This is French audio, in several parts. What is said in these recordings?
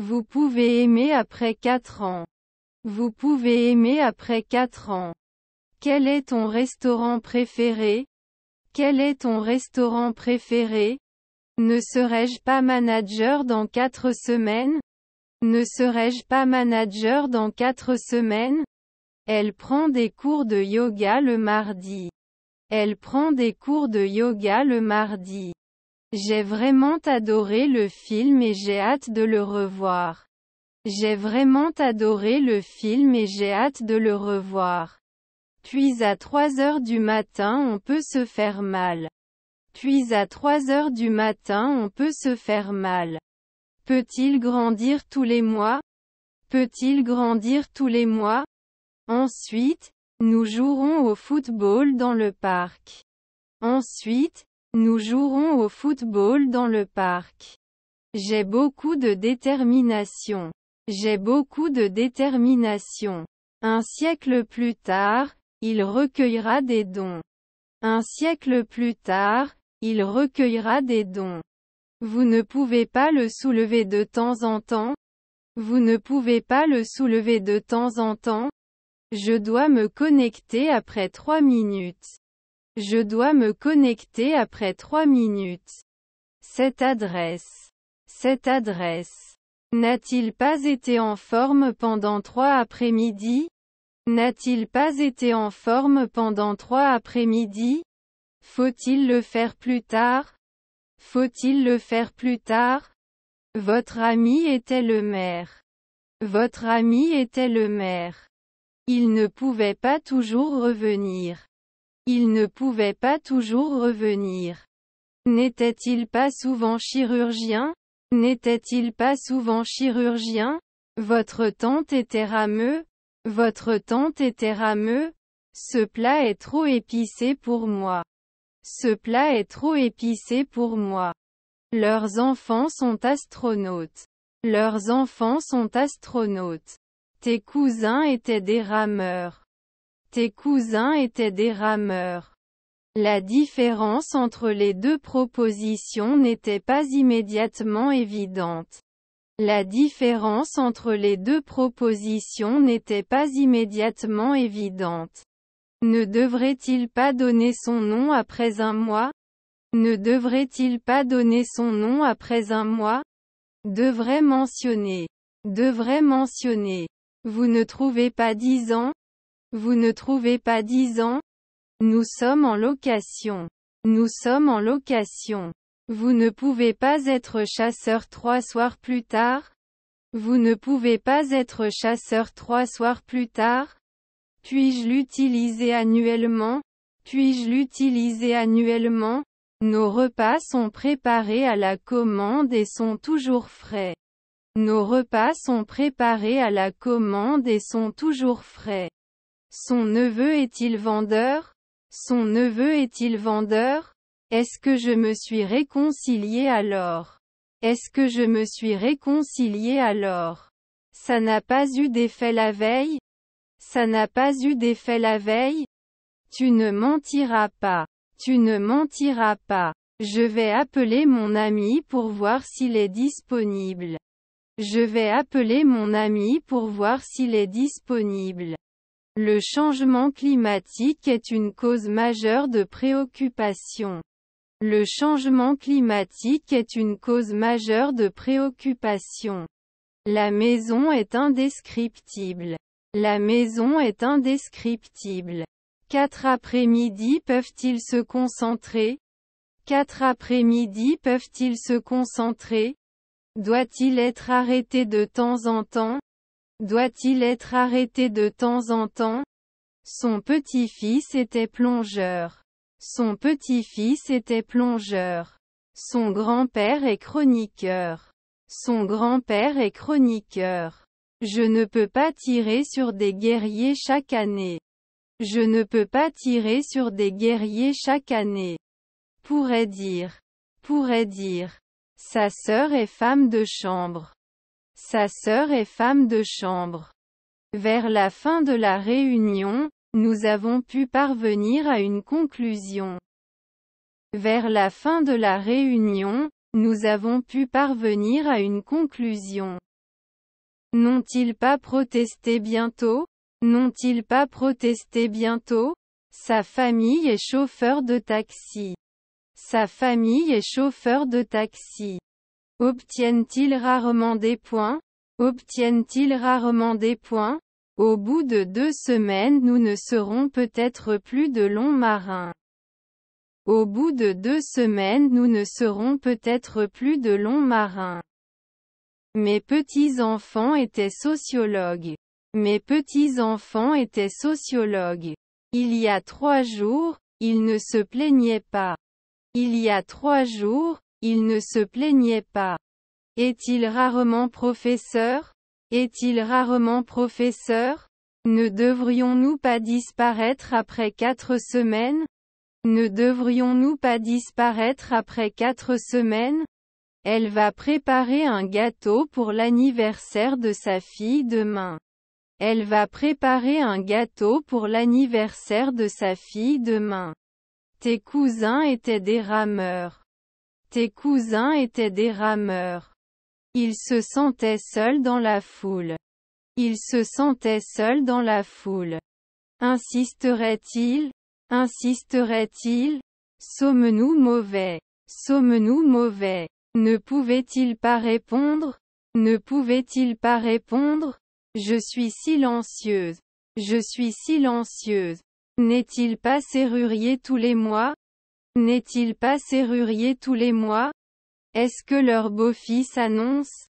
Vous pouvez aimer après 4 ans. Vous pouvez aimer après 4 ans. Quel est ton restaurant préféré Quel est ton restaurant préféré Ne serais-je pas manager dans 4 semaines Ne serais-je pas manager dans 4 semaines Elle prend des cours de yoga le mardi. Elle prend des cours de yoga le mardi. J'ai vraiment adoré le film et j'ai hâte de le revoir. J'ai vraiment adoré le film et j'ai hâte de le revoir. Puis à 3 heures du matin on peut se faire mal. Puis à 3 heures du matin on peut se faire mal. Peut-il grandir tous les mois Peut-il grandir tous les mois Ensuite, nous jouerons au football dans le parc. Ensuite, nous jouerons au football dans le parc. J'ai beaucoup de détermination. J'ai beaucoup de détermination. Un siècle plus tard, il recueillera des dons. Un siècle plus tard, il recueillera des dons. Vous ne pouvez pas le soulever de temps en temps Vous ne pouvez pas le soulever de temps en temps Je dois me connecter après trois minutes. Je dois me connecter après trois minutes. Cette adresse. Cette adresse. N'a-t-il pas été en forme pendant trois après-midi N'a-t-il pas été en forme pendant trois après-midi Faut-il le faire plus tard Faut-il le faire plus tard Votre ami était le maire. Votre ami était le maire. Il ne pouvait pas toujours revenir. Il ne pouvait pas toujours revenir. N'était-il pas souvent chirurgien N'était-il pas souvent chirurgien Votre tante était rameux Votre tante était rameux Ce plat est trop épicé pour moi. Ce plat est trop épicé pour moi. Leurs enfants sont astronautes. Leurs enfants sont astronautes. Tes cousins étaient des rameurs. Tes cousins étaient des rameurs. La différence entre les deux propositions n'était pas immédiatement évidente. La différence entre les deux propositions n'était pas immédiatement évidente. Ne devrait-il pas donner son nom après un mois Ne devrait-il pas donner son nom après un mois Devrait mentionner. Devrait mentionner. Vous ne trouvez pas dix ans vous ne trouvez pas dix ans Nous sommes en location. Nous sommes en location. Vous ne pouvez pas être chasseur trois soirs plus tard Vous ne pouvez pas être chasseur trois soirs plus tard Puis-je l'utiliser annuellement Puis-je l'utiliser annuellement Nos repas sont préparés à la commande et sont toujours frais. Nos repas sont préparés à la commande et sont toujours frais. Son neveu est-il vendeur Son neveu est-il vendeur Est-ce que je me suis réconcilié alors Est-ce que je me suis réconcilié alors Ça n'a pas eu d'effet la veille Ça n'a pas eu d'effet la veille Tu ne mentiras pas. Tu ne mentiras pas. Je vais appeler mon ami pour voir s'il est disponible. Je vais appeler mon ami pour voir s'il est disponible. Le changement climatique est une cause majeure de préoccupation. Le changement climatique est une cause majeure de préoccupation. La maison est indescriptible. La maison est indescriptible. Quatre après-midi peuvent-ils se concentrer Quatre après-midi peuvent-ils se concentrer Doit-il être arrêté de temps en temps doit-il être arrêté de temps en temps Son petit-fils était plongeur. Son petit-fils était plongeur. Son grand-père est chroniqueur. Son grand-père est chroniqueur. Je ne peux pas tirer sur des guerriers chaque année. Je ne peux pas tirer sur des guerriers chaque année. Pourrait dire. Pourrait dire. Sa sœur est femme de chambre. Sa sœur est femme de chambre. Vers la fin de la réunion, nous avons pu parvenir à une conclusion. Vers la fin de la réunion, nous avons pu parvenir à une conclusion. N'ont-ils pas protesté bientôt N'ont-ils pas protesté bientôt Sa famille est chauffeur de taxi. Sa famille est chauffeur de taxi. Obtiennent-ils rarement des points Obtiennent-ils rarement des points Au bout de deux semaines nous ne serons peut-être plus de longs marins. Au bout de deux semaines nous ne serons peut-être plus de longs marins. Mes petits-enfants étaient sociologues. Mes petits-enfants étaient sociologues. Il y a trois jours, ils ne se plaignaient pas. Il y a trois jours, il ne se plaignait pas. Est-il rarement professeur Est-il rarement professeur Ne devrions-nous pas disparaître après quatre semaines Ne devrions-nous pas disparaître après quatre semaines Elle va préparer un gâteau pour l'anniversaire de sa fille demain. Elle va préparer un gâteau pour l'anniversaire de sa fille demain. Tes cousins étaient des rameurs. Tes cousins étaient des rameurs. Ils se sentaient seuls dans la foule. Ils se sentait seul dans la foule. Insisterait-il Insisterait-il Sommes-nous mauvais Sommes-nous mauvais Ne pouvait-il pas répondre Ne pouvait-il pas répondre Je suis silencieuse. Je suis silencieuse. N'est-il pas serrurier tous les mois n'est-il pas serrurier tous les mois Est-ce que leur beau-fils annonce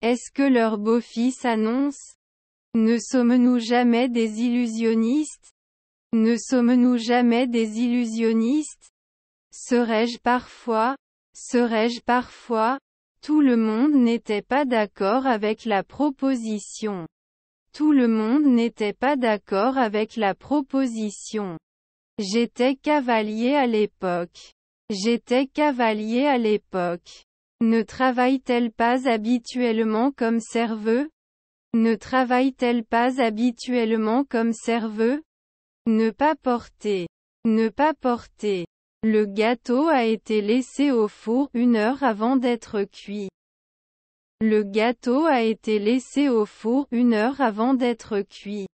Est-ce que leur beau-fils annonce Ne sommes-nous jamais des illusionnistes Ne sommes-nous jamais des illusionnistes Serais-je parfois Serais-je parfois Tout le monde n'était pas d'accord avec la proposition. Tout le monde n'était pas d'accord avec la proposition. J'étais cavalier à l'époque. J'étais cavalier à l'époque. Ne travaille-t-elle pas habituellement comme serveux Ne travaille-t-elle pas habituellement comme serveux Ne pas porter. Ne pas porter. Le gâteau a été laissé au four une heure avant d'être cuit. Le gâteau a été laissé au four une heure avant d'être cuit.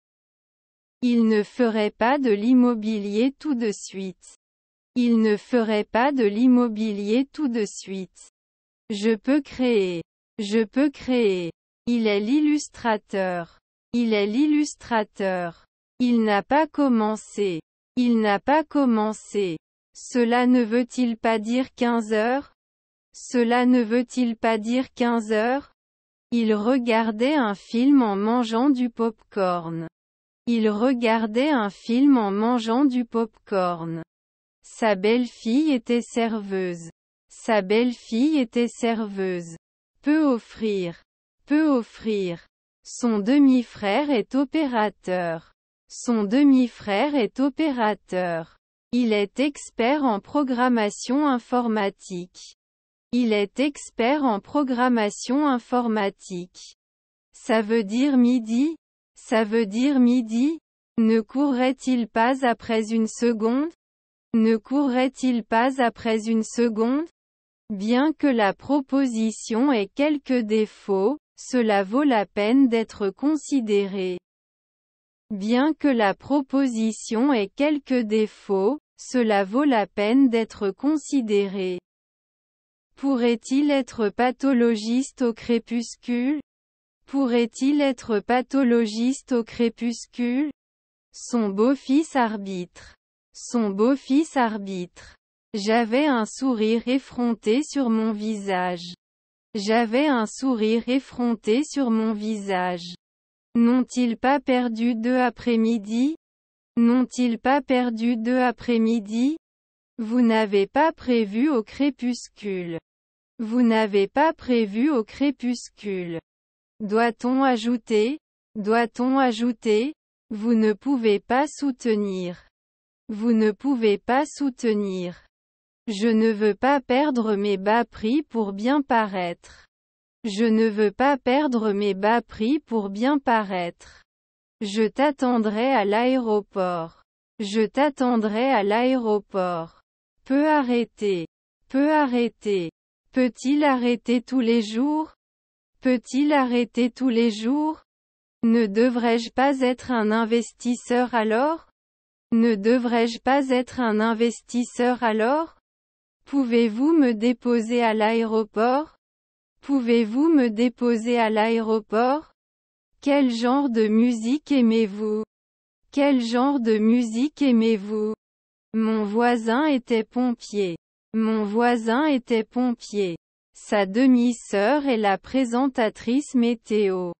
Il ne ferait pas de l'immobilier tout de suite. Il ne ferait pas de l'immobilier tout de suite. Je peux créer. Je peux créer. Il est l'illustrateur. Il est l'illustrateur. Il n'a pas commencé. Il n'a pas commencé. Cela ne veut-il pas dire 15 heures Cela ne veut-il pas dire 15 heures Il regardait un film en mangeant du pop-corn. Il regardait un film en mangeant du pop-corn. Sa belle-fille était serveuse. Sa belle-fille était serveuse. Peut offrir. Peut offrir. Son demi-frère est opérateur. Son demi-frère est opérateur. Il est expert en programmation informatique. Il est expert en programmation informatique. Ça veut dire midi ça veut dire midi Ne courrait-il pas après une seconde Ne courrait-il pas après une seconde Bien que la proposition ait quelques défauts, cela vaut la peine d'être considéré. Bien que la proposition ait quelques défauts, cela vaut la peine d'être considéré. Pourrait-il être pathologiste au crépuscule Pourrait-il être pathologiste au crépuscule Son beau-fils arbitre. Son beau-fils arbitre. J'avais un sourire effronté sur mon visage. J'avais un sourire effronté sur mon visage. N'ont-ils pas perdu deux après-midi N'ont-ils pas perdu deux après-midi Vous n'avez pas prévu au crépuscule. Vous n'avez pas prévu au crépuscule. Doit-on ajouter Doit-on ajouter Vous ne pouvez pas soutenir. Vous ne pouvez pas soutenir. Je ne veux pas perdre mes bas prix pour bien paraître. Je ne veux pas perdre mes bas prix pour bien paraître. Je t'attendrai à l'aéroport. Je t'attendrai à l'aéroport. Peut arrêter. Peut arrêter. Peut-il arrêter tous les jours Peut-il arrêter tous les jours Ne devrais-je pas être un investisseur alors Ne devrais-je pas être un investisseur alors Pouvez-vous me déposer à l'aéroport Pouvez-vous me déposer à l'aéroport Quel genre de musique aimez-vous Quel genre de musique aimez-vous Mon voisin était pompier. Mon voisin était pompier. Sa demi-sœur est la présentatrice météo.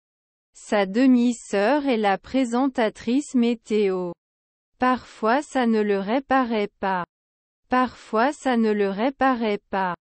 Sa demi-sœur est la présentatrice météo. Parfois ça ne le réparait pas. Parfois ça ne le réparait pas.